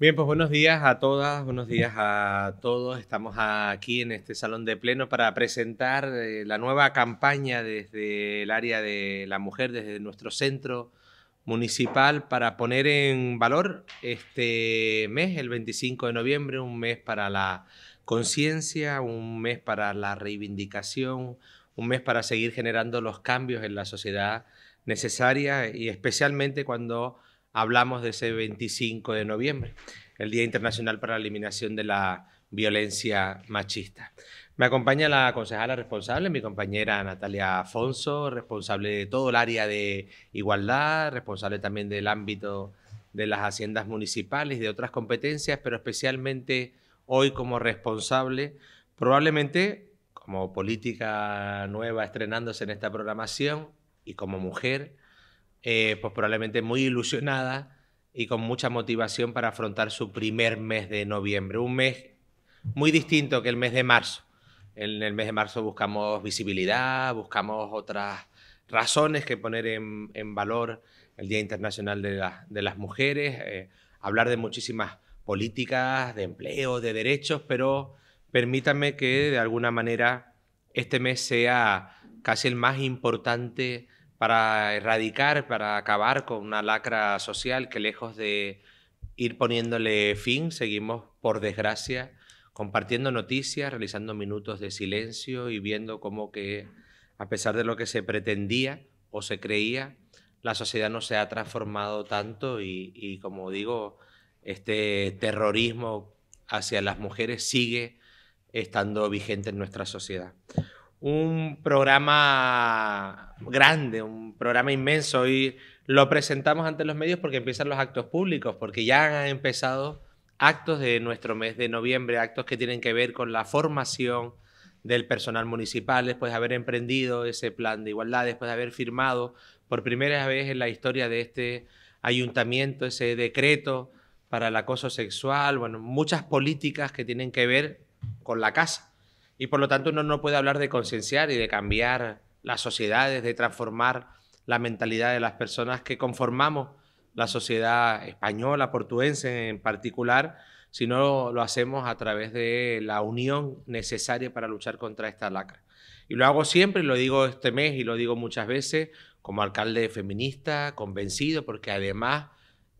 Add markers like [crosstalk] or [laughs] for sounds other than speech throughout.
Bien, pues buenos días a todas, buenos días a todos. Estamos aquí en este salón de pleno para presentar eh, la nueva campaña desde el área de la mujer, desde nuestro centro municipal, para poner en valor este mes, el 25 de noviembre, un mes para la conciencia, un mes para la reivindicación, un mes para seguir generando los cambios en la sociedad necesaria y especialmente cuando hablamos de ese 25 de noviembre, el Día Internacional para la Eliminación de la Violencia Machista. Me acompaña la concejala responsable, mi compañera Natalia Afonso, responsable de todo el área de igualdad, responsable también del ámbito de las haciendas municipales y de otras competencias, pero especialmente hoy como responsable, probablemente como política nueva estrenándose en esta programación y como mujer, eh, pues probablemente muy ilusionada y con mucha motivación para afrontar su primer mes de noviembre. Un mes muy distinto que el mes de marzo. En el mes de marzo buscamos visibilidad, buscamos otras razones que poner en, valor el Día Internacional de, las Mujeres, eh, hablar de muchísimas políticas, de empleo, de derechos, pero permítanme que de alguna manera este mes sea casi el más importante para erradicar, para acabar con una lacra social que lejos de ir poniéndole fin, seguimos, por desgracia, compartiendo noticias, realizando minutos de silencio y viendo cómo que, a pesar de lo que se pretendía o se creía, la sociedad no se ha transformado tanto y, y como digo, este terrorismo hacia las mujeres sigue estando vigente en nuestra sociedad un programa grande, un programa inmenso y lo presentamos ante los medios porque empiezan los actos públicos, porque ya han empezado actos de nuestro mes de noviembre, actos que tienen que ver con la formación del personal municipal, después de haber emprendido ese plan de igualdad, después de haber firmado por primera vez en la historia de este ayuntamiento ese decreto para el acoso sexual, bueno, muchas políticas que tienen que ver con la casa y por lo tanto uno no puede hablar de concienciar y de cambiar las sociedades, de transformar la mentalidad de las personas que conformamos la sociedad española, portuense en particular, si no lo hacemos a través de la unión necesaria para luchar contra esta lacra. Y lo hago siempre, lo digo este mes y lo digo muchas veces, como alcalde feminista, convencido, porque además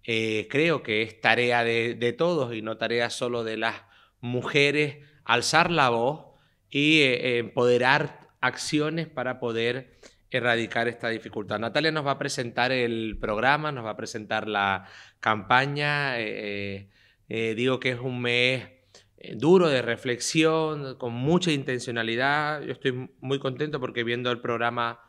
eh, creo que es tarea de, de todos y no tarea solo de las mujeres alzar la voz y eh, empoderar acciones para poder erradicar esta dificultad. Natalia nos va a presentar el programa, nos va a presentar la campaña. Eh, eh, digo que es un mes duro de reflexión, con mucha intencionalidad. Yo estoy muy contento porque viendo el programa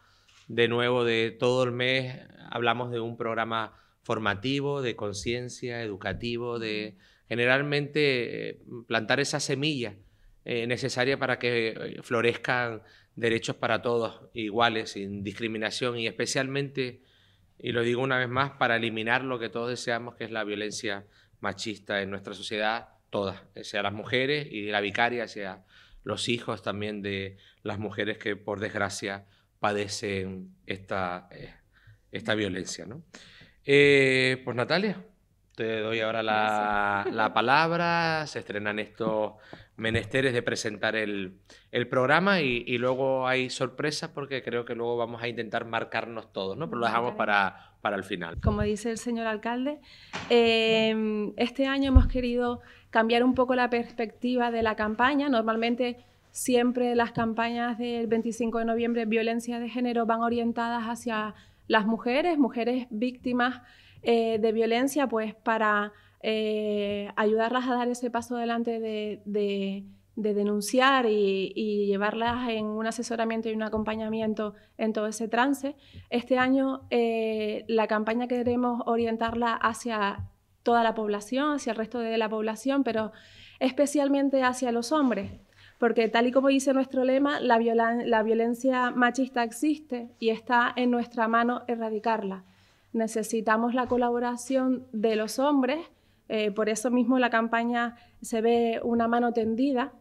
de nuevo de todo el mes, hablamos de un programa formativo, de conciencia, educativo, de generalmente plantar esa semilla eh, necesaria para que eh, florezcan derechos para todos iguales, sin discriminación y especialmente, y lo digo una vez más, para eliminar lo que todos deseamos, que es la violencia machista en nuestra sociedad, todas, eh, sea las mujeres y la vicaria, sea los hijos también de las mujeres que por desgracia padecen esta, esta violencia. ¿no? pues Natalia, te doy ahora la, palabra. Se estrenan estos menesteres de presentar el, programa y, luego hay sorpresas porque creo que luego vamos a intentar marcarnos todos, ¿no? Pero lo dejamos para, para el final. Como dice el señor alcalde, em, este año hemos querido cambiar un poco la perspectiva de la campaña. Normalmente siempre las campañas del 25 de noviembre, violencia de género, van orientadas hacia las mujeres, mujeres víctimas eh, de violencia, pues para eh, ayudarlas a dar ese paso adelante de, denunciar y, llevarlas en un asesoramiento y un acompañamiento en todo ese trance. Este año eh, la campaña queremos orientarla hacia toda la población, hacia el resto de la población, pero especialmente hacia los hombres, porque tal y como dice nuestro lema, la violencia machista existe y está en nuestra mano erradicarla necesitamos la colaboración de los hombres, eh, por eso mismo la campaña se ve una mano tendida,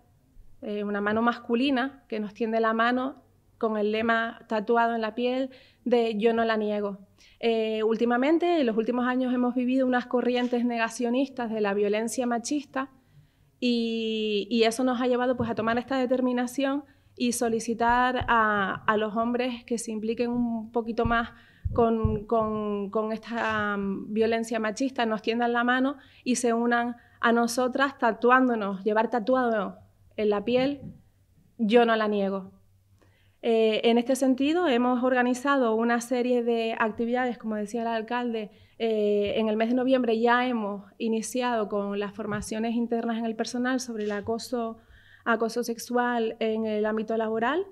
eh, una mano masculina que nos tiende la mano con el lema tatuado en la piel de yo no la niego. Eh, últimamente, en los últimos años hemos vivido unas corrientes negacionistas de la violencia machista y, eso nos ha llevado pues, a tomar esta determinación y solicitar a los hombres que se impliquen un poquito más con, esta mm, violencia machista, nos tiendan la mano y se unan a nosotras tatuándonos, llevar tatuado en la piel, yo no la niego. Eh, en este sentido, hemos organizado una serie de actividades, como decía el alcalde, eh, en el mes de noviembre ya hemos iniciado con las formaciones internas en el personal sobre el acoso sexual en el ámbito laboral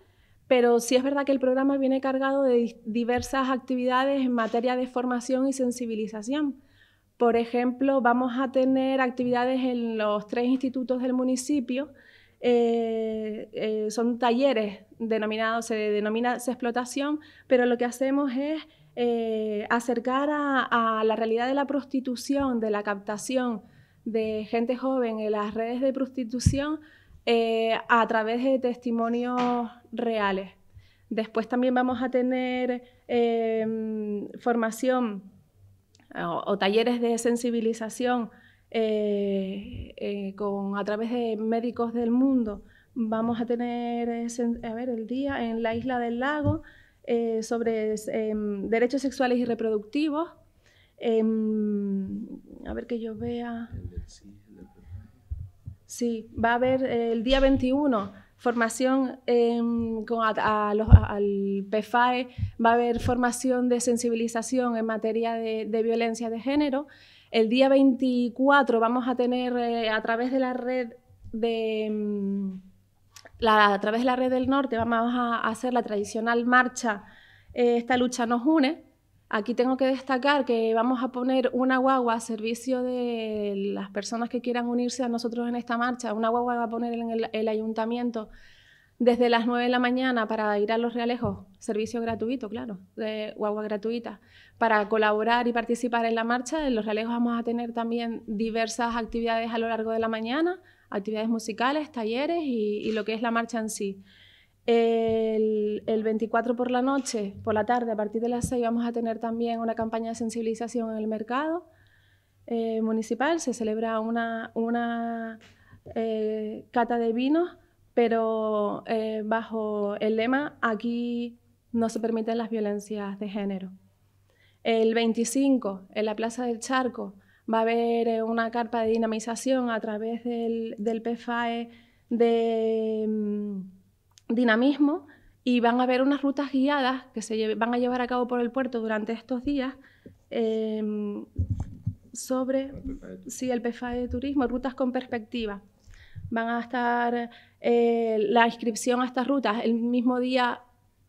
pero sí es verdad que el programa viene cargado de diversas actividades en materia de formación y sensibilización. Por ejemplo, vamos a tener actividades en los tres institutos del municipio. Eh, eh, son talleres denominados, se denomina explotación, pero lo que hacemos es eh, acercar a, la realidad de la prostitución, de la captación de gente joven en las redes de prostitución, a través de testimonios reales. Después también vamos a tener em, formación eh, o, talleres de sensibilización eh, eh, con, a través de médicos del mundo. Vamos a tener, a ver, el día en la isla del lago sobre em, derechos sexuales y reproductivos. Em, a ver que yo vea. Sí, va a haber el día 21 formación em, con al PFAE, va a haber formación de sensibilización en materia de, violencia de género. El día 24 vamos a tener eh, a través de la red de em, a través de la red del norte vamos a hacer la tradicional marcha eh, Esta lucha nos une Aquí tengo que destacar que vamos a poner una guagua a servicio de las personas que quieran unirse a nosotros en esta marcha. Una guagua va a poner en el, ayuntamiento desde las 9 de la mañana para ir a Los Realejos, servicio gratuito, claro, de guagua gratuita. Para colaborar y participar en la marcha, en Los Realejos vamos a tener también diversas actividades a lo largo de la mañana, actividades musicales, talleres y lo que es la marcha en sí. El, 24 por la noche, por la tarde, a partir de las 6, vamos a tener también una campaña de sensibilización en el mercado eh, municipal. Se celebra una, una eh, cata de vinos, pero eh, bajo el lema aquí no se permiten las violencias de género. El 25, en la Plaza del Charco, va a haber una carpa de dinamización a través del, del PFAE de mm, dinamismo y van a haber unas rutas guiadas que se van a llevar a cabo por el puerto durante estos días em, sobre el e sí, el PFAE de turismo, rutas con perspectiva. Van a estar eh, la inscripción a estas rutas el mismo día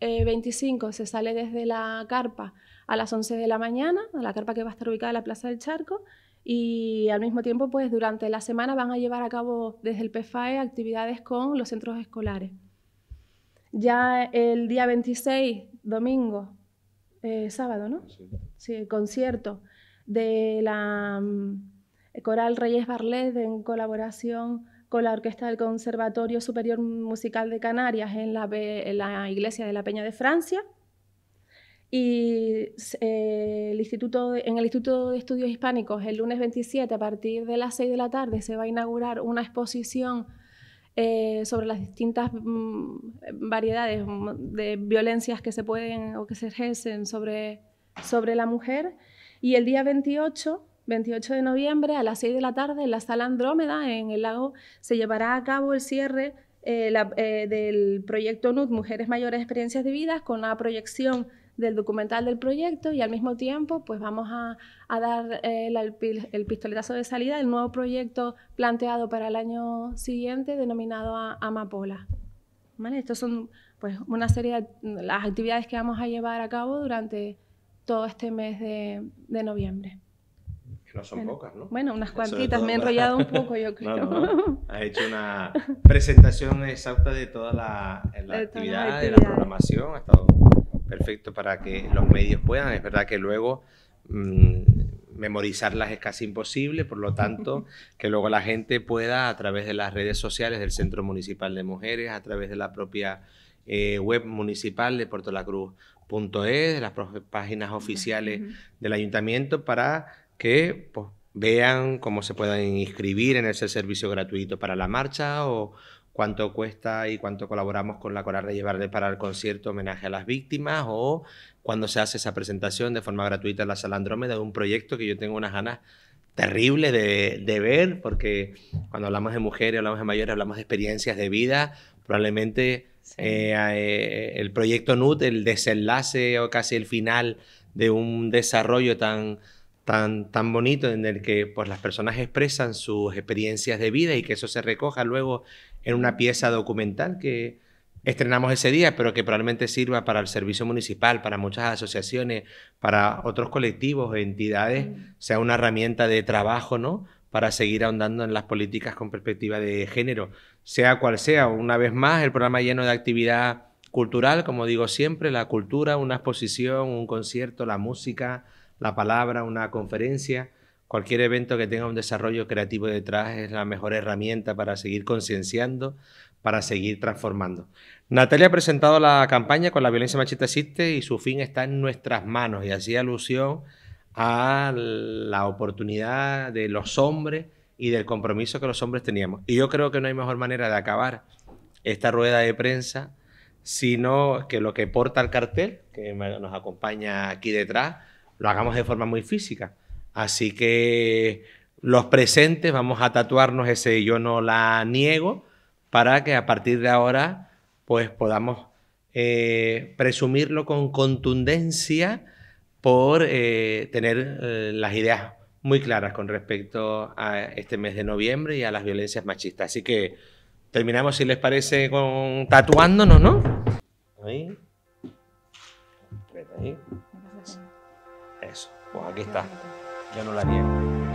25, eh, se sale desde la carpa a las 11 de la mañana, la carpa que va a estar ubicada en la Plaza del Charco, y al mismo tiempo, pues durante la semana van a llevar a cabo desde el PFAE actividades con los centros escolares. Ya el día 26, domingo, eh, sábado, ¿no? Sí. concierto de la mm, Coral Reyes Barlet en colaboración con la Orquesta del Conservatorio Superior Musical de Canarias en la, iglesia de la Peña de Francia y eh, el instituto en el Instituto de Estudios Hispánicos el lunes 27 a partir de las 6 de la tarde se va a inaugurar una exposición eh, sobre las distintas mm, variedades mm, de violencias que se pueden o que se ejercen sobre, sobre la mujer. Y el día 28 28 de noviembre a las 6 de la tarde en la sala Andrómeda, en el lago, se llevará a cabo el cierre eh, eh, del proyecto NUT Mujeres Mayores Experiencias de Vida con la proyección del documental del proyecto y al mismo tiempo pues vamos a, a dar eh, el, pistoletazo de salida del nuevo proyecto planteado para el año siguiente denominado Amapola. ¿Vale? Estas son pues, una serie de mm, las actividades que vamos a llevar a cabo durante todo este mes de, de noviembre. Que no son bueno, pocas, ¿no? Bueno, unas cuantitas, me he enrollado un poco, yo [laughs] creo. hecho una presentación exacta de toda la, la actividad, de la programación, ha estado perfecto para que los medios puedan. Es verdad que luego mm, memorizarlas es casi imposible, por lo tanto, [laughs] que luego la gente pueda a través de las redes sociales del Centro Municipal de Mujeres, a través de la propia eh, web municipal de Puerto La de las páginas oficiales del ayuntamiento, para que pues, vean cómo se puedan inscribir en ese servicio gratuito para la marcha o, cuánto cuesta y cuánto colaboramos con la Coral de Llevarle para el concierto homenaje a las víctimas o cuando se hace esa presentación de forma gratuita en la Sala Andrómeda de un proyecto que yo tengo unas ganas terribles de, ver, porque cuando hablamos de mujeres, hablamos de mayores, hablamos de experiencias de vida, probablemente eh, eh, eh, el proyecto NUT, el desenlace o casi el final de un desarrollo tan tan, bonito en el que pues, las personas expresan sus experiencias de vida y que eso se recoja luego en una pieza documental que estrenamos ese día, pero que probablemente sirva para el servicio municipal, para muchas asociaciones, para otros colectivos, entidades, mm. sea una herramienta de trabajo, ¿no? Para seguir ahondando en las políticas con perspectiva de género, sea cual sea. Una vez más, el programa lleno de actividad cultural, como digo siempre, la cultura, una exposición, un concierto, la música, la palabra, una conferencia, cualquier evento que tenga un desarrollo creativo detrás es la mejor herramienta para seguir concienciando, para seguir transformando. Natalia ha presentado la campaña con la violencia machista existe y su fin está en nuestras manos y hacía alusión a la oportunidad de los hombres y del compromiso que los hombres teníamos. Y yo creo que no hay mejor manera de acabar esta rueda de prensa sino que lo que porta el cartel, que nos acompaña aquí detrás, lo hagamos de forma muy física. Así que los presentes vamos a tatuarnos ese yo no la niego para que a partir de ahora pues podamos eh, presumirlo con contundencia por eh, tener eh, las ideas muy claras con respecto a este mes de noviembre y a las violencias machistas. Así que terminamos, si les parece, con tatuándonos, ¿no? Ahí. Ahí aquí está. Ya no la niego.